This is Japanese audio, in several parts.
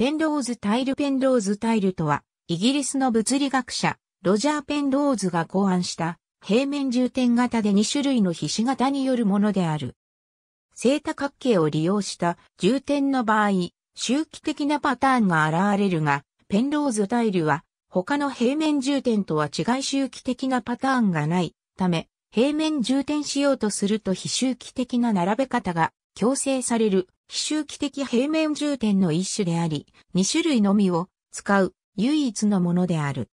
ペンローズタイルペンローズタイルとは、イギリスの物理学者、ロジャー・ペンローズが考案した平面充填型で2種類のひし形によるものである。正多角形を利用した充填の場合、周期的なパターンが現れるが、ペンローズタイルは他の平面充填とは違い周期的なパターンがないため、平面充填しようとすると非周期的な並べ方が強制される非周期的平面充填の一種であり、2種類のみを使う唯一のものである。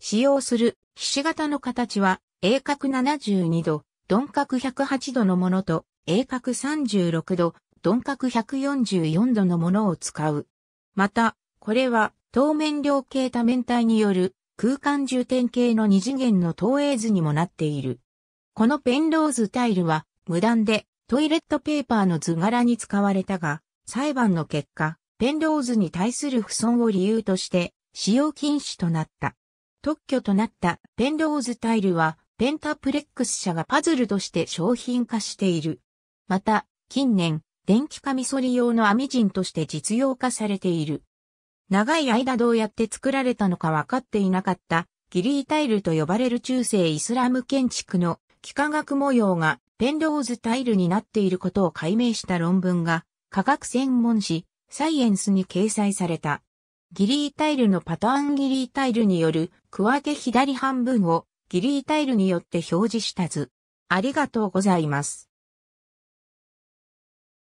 使用する皮脂形の形は、鋭角72度、鈍角108度のものと、鋭角36度、鈍角144度のものを使う。また、これは、当面量形多面体による空間重点系の二次元の投影図にもなっている。このペンローズタイルは無断でトイレットペーパーの図柄に使われたが、裁判の結果、ペンローズに対する不損を理由として、使用禁止となった。特許となったペンローズタイルは、ペンタプレックス社がパズルとして商品化している。また、近年、電気カミソリ用の網陣として実用化されている。長い間どうやって作られたのか分かっていなかった、ギリータイルと呼ばれる中世イスラム建築の幾何学模様がペンローズタイルになっていることを解明した論文が科学専門誌サイエンスに掲載された。ギリータイルのパターンギリータイルによる区分け左半分をギリータイルによって表示した図。ありがとうございます。